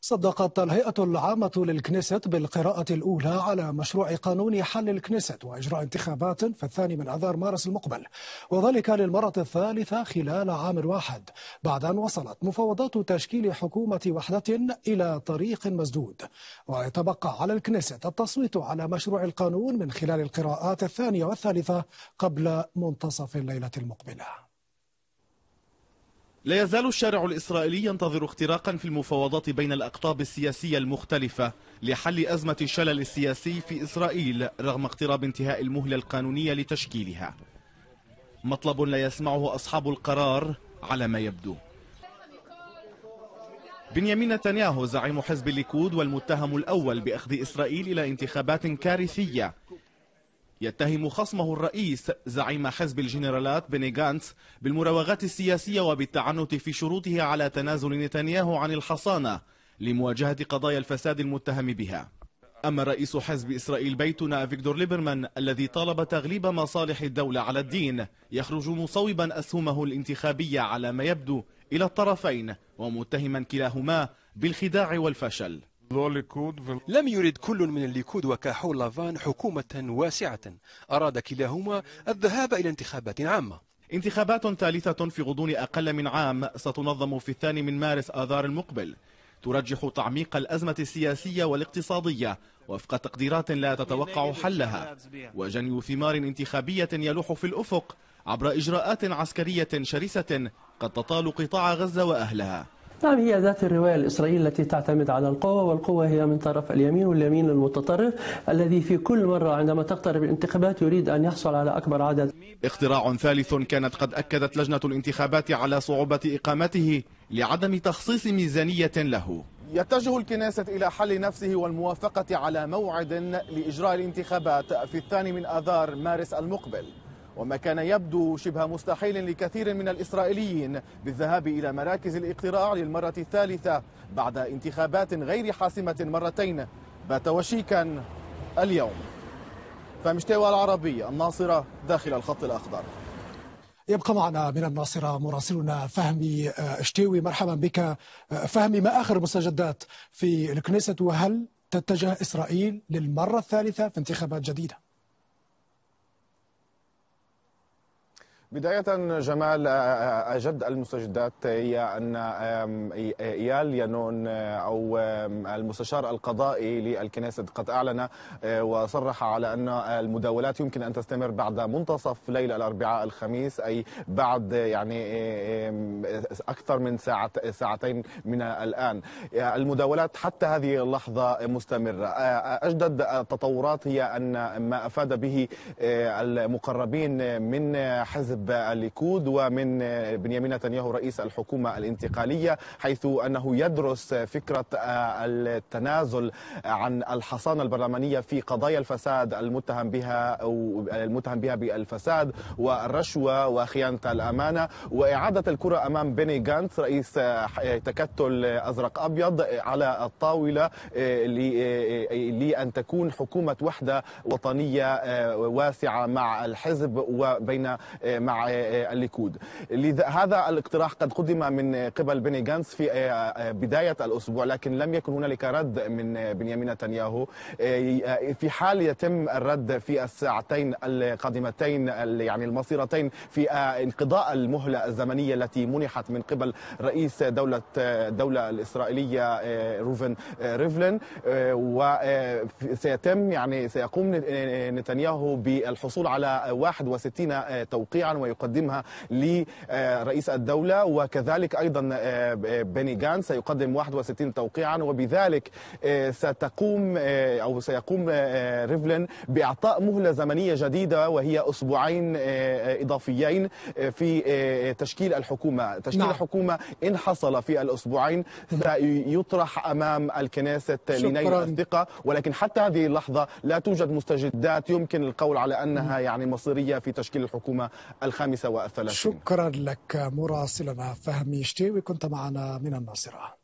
صدقت الهيئة العامة للكنيست بالقراءة الأولى على مشروع قانون حل الكنيست وإجراء انتخابات في الثاني من أذار مارس المقبل وذلك للمرة الثالثة خلال عام واحد بعد أن وصلت مفاوضات تشكيل حكومة وحدة إلى طريق مسدود ويتبقى على الكنيست التصويت على مشروع القانون من خلال القراءات الثانية والثالثة قبل منتصف الليلة المقبلة لا يزال الشارع الإسرائيلي ينتظر اختراقا في المفاوضات بين الأقطاب السياسية المختلفة لحل أزمة الشلل السياسي في إسرائيل رغم اقتراب انتهاء المهلة القانونية لتشكيلها مطلب لا يسمعه أصحاب القرار على ما يبدو بنيامين نتنياهو زعيم حزب الليكود والمتهم الأول بأخذ إسرائيل إلى انتخابات كارثية يتهم خصمه الرئيس زعيم حزب الجنرالات بني غانتس بالمراوغات السياسية وبالتعنت في شروطه على تنازل نتنياهو عن الحصانة لمواجهة قضايا الفساد المتهم بها أما رئيس حزب إسرائيل بيتنا فيكتور ليبرمان الذي طالب تغليب مصالح الدولة على الدين يخرج مصوبا أسهمه الانتخابية على ما يبدو إلى الطرفين ومتهما كلاهما بالخداع والفشل لم يرد كل من الليكود لافان حكومة واسعة أراد كلاهما الذهاب إلى انتخابات عامة انتخابات ثالثة في غضون أقل من عام ستنظم في الثاني من مارس آذار المقبل ترجح تعميق الأزمة السياسية والاقتصادية وفق تقديرات لا تتوقع حلها وجني ثمار انتخابية يلوح في الأفق عبر إجراءات عسكرية شرسة قد تطال قطاع غزة وأهلها نعم هي ذات الرواية الإسرائيلية التي تعتمد على القوة والقوة هي من طرف اليمين واليمين المتطرف الذي في كل مرة عندما تقترب الانتخابات يريد أن يحصل على أكبر عدد اختراع ثالث كانت قد أكدت لجنة الانتخابات على صعوبة إقامته لعدم تخصيص ميزانية له يتجه الكنيسة إلى حل نفسه والموافقة على موعد لإجراء الانتخابات في الثاني من آذار مارس المقبل وما كان يبدو شبه مستحيل لكثير من الإسرائيليين بالذهاب إلى مراكز الاقتراع للمرة الثالثة بعد انتخابات غير حاسمة مرتين بات وشيكا اليوم فمشتوى العربي الناصرة داخل الخط الأخضر يبقى معنا من الناصرة مراسلنا فهمي آه، اشتيوي مرحبا بك آه، فهمي ما آخر المستجدات في الكنيسة وهل تتجه إسرائيل للمرة الثالثة في انتخابات جديدة؟ بداية جمال أجد المستجدات هي أن إيال يانون آه، أو المستشار القضائي للكنيسة قد أعلن آه، وصرح على أن المداولات يمكن أن تستمر بعد منتصف ليلة الأربعاء الخميس أي بعد يعني أكثر من ساعة ساعتين من الآن المداولات حتى هذه اللحظة مستمرة آه، أجدد التطورات هي أن ما أفاد به المقربين من حزب حزب الليكود ومن بنيامين نتنياهو رئيس الحكومة الانتقالية حيث أنه يدرس فكرة آه، التنازل عن الحصانة البرلمانية في قضايا الفساد المتهم بها أو المتهم بها بالفساد والرشوة وخيانة الأمانة وإعادة الكرة أمام بيني غانتس رئيس آه، تكتل أزرق أبيض على الطاولة آه، لأن تكون حكومة وحدة وطنية واسعة مع الحزب وبين مع آه، آه، الليكود هذا الاقتراح قد قدم من قبل بني جانس في آه، بداية الأسبوع لكن لم يكن هنالك رد من بنيامين نتنياهو في حال يتم الرد في الساعتين القادمتين يعني المصيرتين في انقضاء المهلة الزمنية التي منحت من قبل رئيس دولة الدولة الإسرائيلية روفن ريفلين وسيتم يعني سيقوم نتنياهو بالحصول على 61 توقيعا ويقدمها لرئيس الدولة وكذلك أيضا آه، بني جان سيقدم 61 توقيعا وبذلك آه، ستقوم آه، أو سيقوم ريفلين بإعطاء مهلة زمنية جديدة وهي أسبوعين إضافيين في تشكيل الحكومة تشكيل نعم. الحكومة إن حصل في الأسبوعين سيطرح أمام الكنيسة لنيل الثقة ولكن حتى هذه اللحظة لا توجد مستجدات يمكن القول على أنها يعني مصيرية في تشكيل الحكومة الخامسة والثلاثين شكرا لك مراسلنا فهمي شتيوي كنت معنا من الناصرة